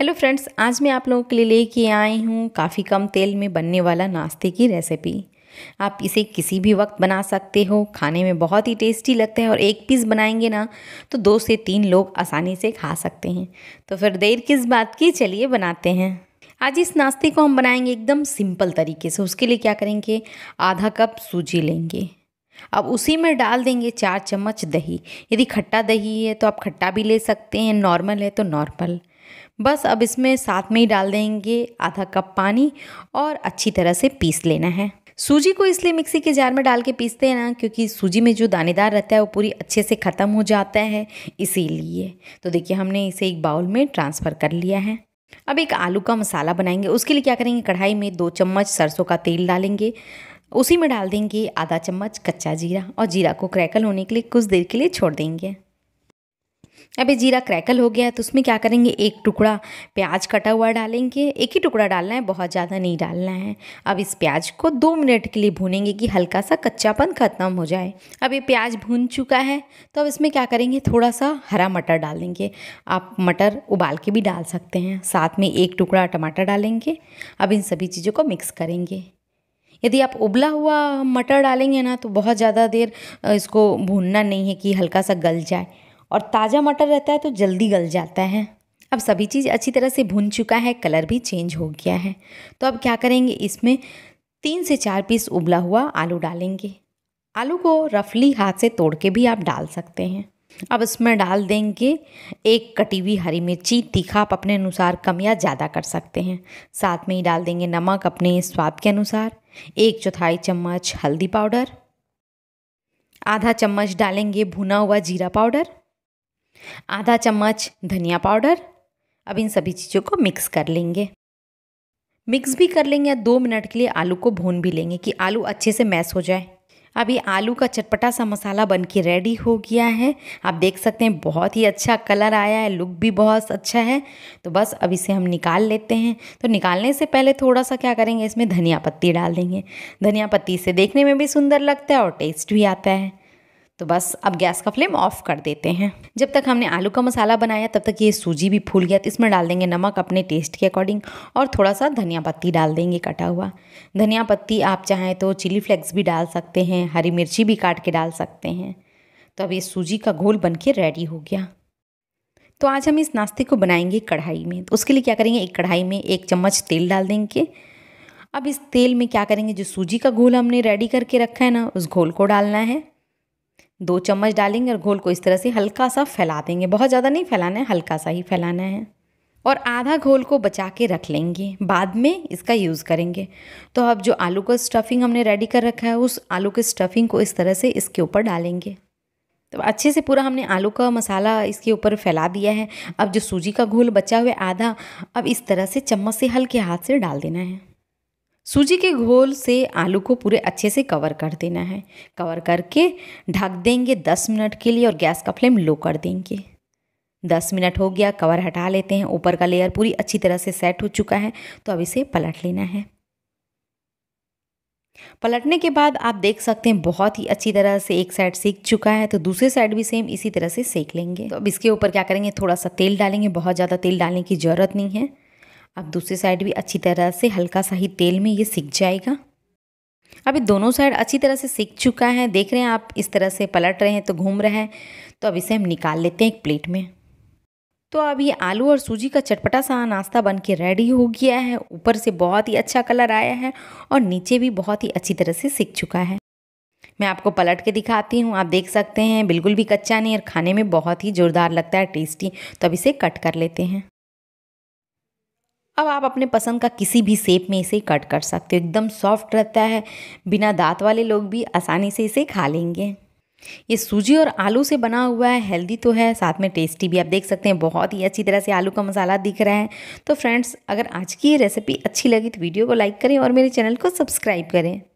hello friends आज मैं आप लोगों के लिए लेके आई हूँ काफ़ी कम तेल में बनने वाला नाश्ते की रेसिपी आप इसे किसी भी वक्त बना सकते हो खाने में बहुत ही टेस्टी लगता है और एक पीस बनाएंगे ना तो दो से तीन लोग आसानी से खा सकते हैं तो फिर देर किस बात की चलिए बनाते हैं आज इस नाश्ते को हम बनाएंगे एकदम सिंपल तरीके से उसके लिए क्या करेंगे आधा कप सूजी लेंगे अब उसी में डाल देंगे चार चम्मच दही यदि खट्टा दही है तो आप खट्टा भी ले सकते हैं नॉर्मल है तो नॉर्मल बस अब इसमें साथ में ही डाल देंगे आधा कप पानी और अच्छी तरह से पीस लेना है सूजी को इसलिए मिक्सी के जार में डाल के पीसते हैं ना क्योंकि सूजी में जो दानेदार रहता है वो पूरी अच्छे से ख़त्म हो जाता है इसीलिए तो देखिए हमने इसे एक बाउल में ट्रांसफ़र कर लिया है अब एक आलू का मसाला बनाएंगे उसके लिए क्या करेंगे कढ़ाई में दो चम्मच सरसों का तेल डालेंगे उसी में डाल देंगे आधा चम्मच कच्चा जीरा और जीरा को क्रैकल होने के लिए कुछ देर के लिए छोड़ देंगे अभी जीरा क्रैकल हो गया है तो उसमें क्या करेंगे एक टुकड़ा प्याज कटा हुआ डालेंगे एक ही टुकड़ा डालना है बहुत ज़्यादा नहीं डालना है अब इस प्याज को दो मिनट के लिए भूनेंगे कि हल्का सा कच्चापन ख़त्म हो जाए अब ये प्याज भून चुका है तो अब इसमें क्या करेंगे थोड़ा सा हरा मटर डालेंगे आप मटर उबाल के भी डाल सकते हैं साथ में एक टुकड़ा टमाटर डालेंगे अब इन सभी चीज़ों को मिक्स करेंगे यदि आप उबला हुआ मटर डालेंगे ना तो बहुत ज़्यादा देर इसको भूनना नहीं है कि हल्का सा गल जाए और ताज़ा मटर रहता है तो जल्दी गल जाता है अब सभी चीज़ अच्छी तरह से भुन चुका है कलर भी चेंज हो गया है तो अब क्या करेंगे इसमें तीन से चार पीस उबला हुआ आलू डालेंगे आलू को रफली हाथ से तोड़ के भी आप डाल सकते हैं अब इसमें डाल देंगे एक कटी हुई हरी मिर्ची तीखा आप अपने अनुसार कम या ज़्यादा कर सकते हैं साथ में ही डाल देंगे नमक अपने स्वाद के अनुसार एक चौथाई चम्मच हल्दी पाउडर आधा चम्मच डालेंगे भुना हुआ जीरा पाउडर आधा चम्मच धनिया पाउडर अब इन सभी चीज़ों को मिक्स कर लेंगे मिक्स भी कर लेंगे या दो मिनट के लिए आलू को भून भी लेंगे कि आलू अच्छे से मैश हो जाए अभी आलू का चटपटा सा मसाला बन के रेडी हो गया है आप देख सकते हैं बहुत ही अच्छा कलर आया है लुक भी बहुत अच्छा है तो बस अब इसे हम निकाल लेते हैं तो निकालने से पहले थोड़ा सा क्या करेंगे इसमें धनिया पत्ती डाल देंगे धनिया पत्ती से देखने में भी सुंदर लगता है और टेस्ट भी आता है तो बस अब गैस का फ्लेम ऑफ कर देते हैं जब तक हमने आलू का मसाला बनाया तब तक ये सूजी भी फूल गया तो इसमें डाल देंगे नमक अपने टेस्ट के अकॉर्डिंग और थोड़ा सा धनिया पत्ती डाल देंगे कटा हुआ धनिया पत्ती आप चाहें तो चिली फ्लेक्स भी डाल सकते हैं हरी मिर्ची भी काट के डाल सकते हैं तो अब ये सूजी का घोल बन के रेडी हो गया तो आज हम इस नाश्ते को बनाएंगे कढ़ाई में तो उसके लिए क्या करेंगे एक कढ़ाई में एक चम्मच तेल डाल देंगे अब इस तेल में क्या करेंगे जो सूजी का घोल हमने रेडी करके रखा है ना उस घोल को डालना है दो चम्मच डालेंगे और घोल को इस तरह से हल्का सा फैला देंगे बहुत ज़्यादा नहीं फैलाना है हल्का सा ही फैलाना है और आधा घोल को बचा के रख लेंगे बाद में इसका यूज़ करेंगे तो अब जो आलू का स्टफिंग हमने रेडी कर रखा है उस आलू के स्टफिंग को इस तरह से इसके ऊपर डालेंगे तो अच्छे से पूरा हमने आलू का मसाला इसके ऊपर फैला दिया है अब जो सूजी का घोल बचा हुआ है आधा अब इस तरह से चम्मच से हल्के हाथ से डाल देना है सूजी के घोल से आलू को पूरे अच्छे से कवर कर देना है कवर करके ढक देंगे दस मिनट के लिए और गैस का फ्लेम लो कर देंगे दस मिनट हो गया कवर हटा लेते हैं ऊपर का लेयर पूरी अच्छी तरह से सेट हो चुका है तो अब इसे पलट लेना है पलटने के बाद आप देख सकते हैं बहुत ही अच्छी तरह से एक साइड सेक चुका है तो दूसरे साइड भी सेम इसी तरह से सेक लेंगे तो अब इसके ऊपर क्या करेंगे थोड़ा सा तेल डालेंगे बहुत ज़्यादा तेल डालने की ज़रूरत नहीं है अब दूसरी साइड भी अच्छी तरह से हल्का सा ही तेल में ये सीख जाएगा अभी दोनों साइड अच्छी तरह से सीख चुका है देख रहे हैं आप इस तरह से पलट रहे हैं तो घूम रहे हैं तो अब इसे हम निकाल लेते हैं एक प्लेट में तो अब ये आलू और सूजी का चटपटा सा नाश्ता बन के रेडी हो गया है ऊपर से बहुत ही अच्छा कलर आया है और नीचे भी बहुत ही अच्छी तरह से सीख चुका है मैं आपको पलट के दिखाती हूँ आप देख सकते हैं बिल्कुल भी कच्चा नहीं और खाने में बहुत ही ज़ोरदार लगता है टेस्टी तो अब इसे कट कर लेते हैं अब आप अपने पसंद का किसी भी शेप में इसे कट कर सकते हो एकदम सॉफ्ट रहता है बिना दांत वाले लोग भी आसानी से इसे खा लेंगे ये सूजी और आलू से बना हुआ है हेल्दी तो है साथ में टेस्टी भी आप देख सकते हैं बहुत ही अच्छी तरह से आलू का मसाला दिख रहा है तो फ्रेंड्स अगर आज की ये रेसिपी अच्छी लगी तो वीडियो को लाइक करें और मेरे चैनल को सब्सक्राइब करें